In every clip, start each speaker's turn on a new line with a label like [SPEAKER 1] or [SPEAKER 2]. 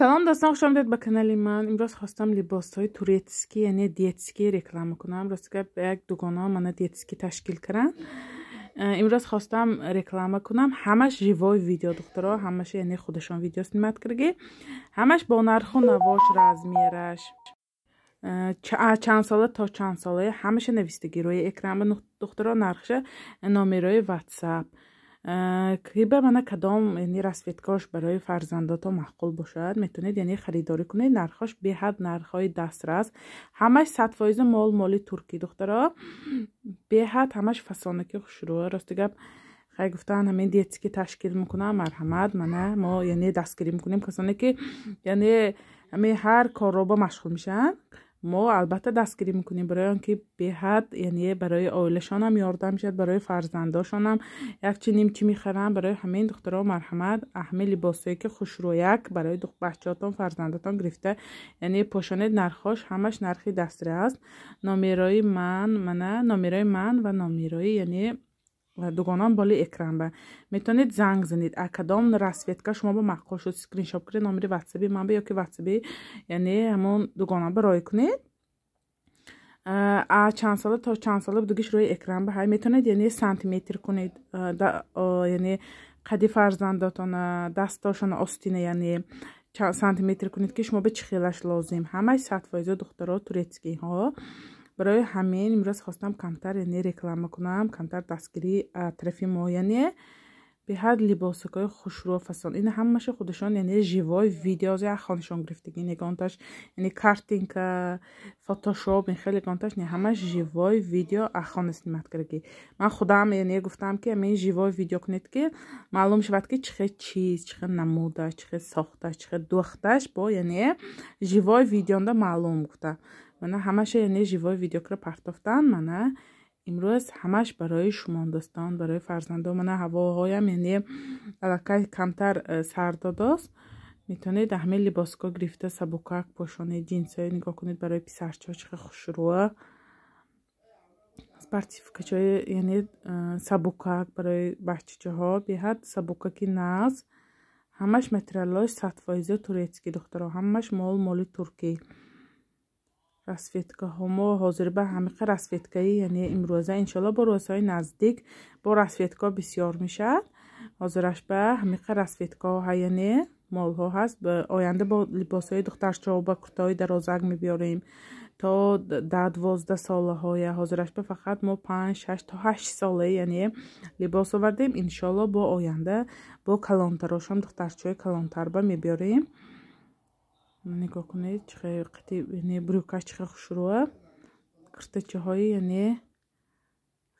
[SPEAKER 1] салом дӯстон хуш омадед ба канали ман имрӯз хостам либосҳои турецкӣ яъне диетскӣ реклама кунам ростига як дугона мана диетскӣ ташкил каранд э, имрӯз хостам реклама кунам ҳамаш живой видео духтуро ҳамаш яъне худашон видео снимат кирги ҳамаш бо нарху навош размераш э, чанд сола то чанд сола ҳамаша нависта гирои экрама духтуро нархша номерои ватсап Э, ки ба мана кадом яъне расветкош барои фарзандото маъқул бошад метавонед яъне харидорӣ кунед нархош беҳад нархҳои дастрас ҳамаш сад фоизи мол моли туркӣ духтаро беҳад ҳамаш фасонаки хушрӯ рости гап хай гуфтан ҳамин детски ташкил мекунам марҳамат мана мо яъне дастгирӣ мекунем касоне ки яъне ҳамин ҳар корро ба машғул мешаванд ما البته دستگیری میکنیم برای آنکه به حد یعنی برای آیلشان هم یاردم شد برای فرزنداشان هم یک چنیم که میخرن برای همه این دخترها مرحمت احمی لباسایی که یک برای دخ... بچهاتان فرزنداتان گرفته یعنی پاشانه نرخاش همش نرخی دستره است نامیرای من منه نامیرای من و نامیرای یعنی дугонаам боли экранба метавонед занг занед а кадом расветка шумо ба маққул шуд скриншоп кунед номери ватсаби манба ёки ватсаби яъне ҳамон дугонаба рой кунед а чанд сола то чанд сола будугиш рӯи экранба ҳай метавонед яъне сантиметр кунед яъне қади фарзандотона дастошона остина яъне сантиметр кунед ки шумо ба чӣ хелаш лозим ҳамаи сад фоиза духтаро турецкиҳо барои ҳамин имрӯз хостам камтар яъне реклама кунам камтар дастгири тарафи мо яъне беҳад либосакои хушрӯ фасон ин ҳамаши худашон яъне живои видеоз як хонашон гирифтагӣ нагонташ яъне картинка фотошоп ин хеле гонташ не ҳамаш живои видео ахона снимат кардагӣ ман худам яъне гуфтам ки ҳамин живои видео кунед ки маълум шавад ки чихе чиз чихе намудаш чихе сохташ чихе духташ бо яъне живои видеонда маълум гуфта мана ҳамаша яъне живои видеокро партофтан мана имрӯз ҳамаш барои шумо дӯстон барои фарзандон мана ҳавоҳоям яъне аллакай камтар э, сардодост метавонед ҳаме либоско гирифта сабукак пошонед ҷинсое нигоҳ кунед барои писарчо чиқа хушрӯа спортивкачо яъне э, сабукак барои баҳчичаҳо беҳад сабукаки наз ҳамаш материалҳош сад фоизи турецкӣ духтаро ҳамаш мол моли туркӣ расветкаҳо мо ҳозир ба ҳамиқа расветкаи яъне имрӯза иншолло бо рӯзҳои наздик бо расветкаҳо бисёр мешавад ҳозираш ба ҳамиқа расветкаҳоа яъне молҳо ҳаст оянда бо либосҳои духтарчоу ба куртаҳои дарозак мебиёрем то да дувозда солаҳоя ҳозираш ба фақат мо панҷ шаш то ҳашт сола яъне либос овардем иншолло бо оянда бо калонтарошам духтарчои калонтарба мебиёрем нигоҳ кунед чихеқатиъяне брюка чиха хушрӯа кртачаҳои яне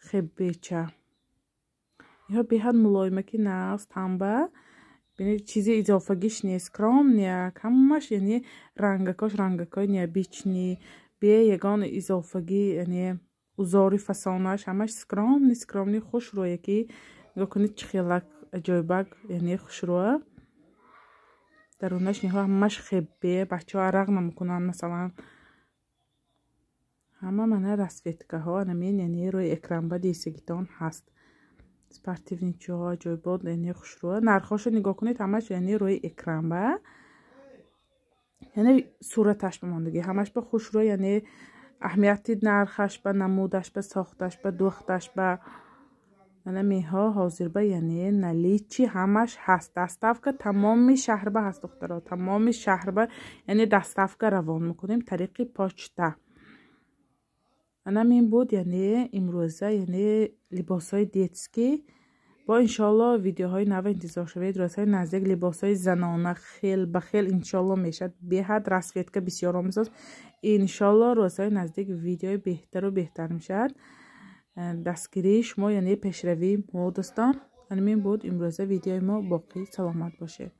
[SPEAKER 1] хеббеча иҳо беҳад мулоимаки нас тамба чизи изофагиш нес кром ня ҳамаш яне рангакош рангакои необични бе ягон изофаги яне узори фасонаш ҳамаш скромни скромни хушрӯя ки нигоҳ кунед чихелак аҷоибак яне хушрӯа در اونش نیها همش خبه بچه ها عرق نمکنن مثلا همه منه رسفیت که ها نمین یعنی روی اکرام با دیسگیتان هست سپرتیو نیچو ها جای بود یعنی خوش روه نرخاش رو نگاه کنید همش یعنی روی اکرام با یعنی صورتش بماندگی همش با خوش روه یعنی اهمیتی نرخش با نمودش با ساختش با دوختش با мана меҳо ҳозирба яъне наличи ҳамаш ҳаст даставка тамоми шаҳрба ҳаст духтаро тамоми шаҳрба яъне даставка равон мекунем тариқи почта анамин буд яъне имрӯза яъне либосҳои детски бо иншоалло видеоҳои нава интизор шавед рӯзҳои наздик либосҳои занона хел ба хел иншоалло мешавад беҳад расветка бисёр омӯзаст иншоалло рӯзҳои наздик видеои беҳтару беҳтар мешавад دستگیری شما یعنی پیشروی ما دوستان همین یعنی بود امروز ویدیوی ما باقی سلامت باشه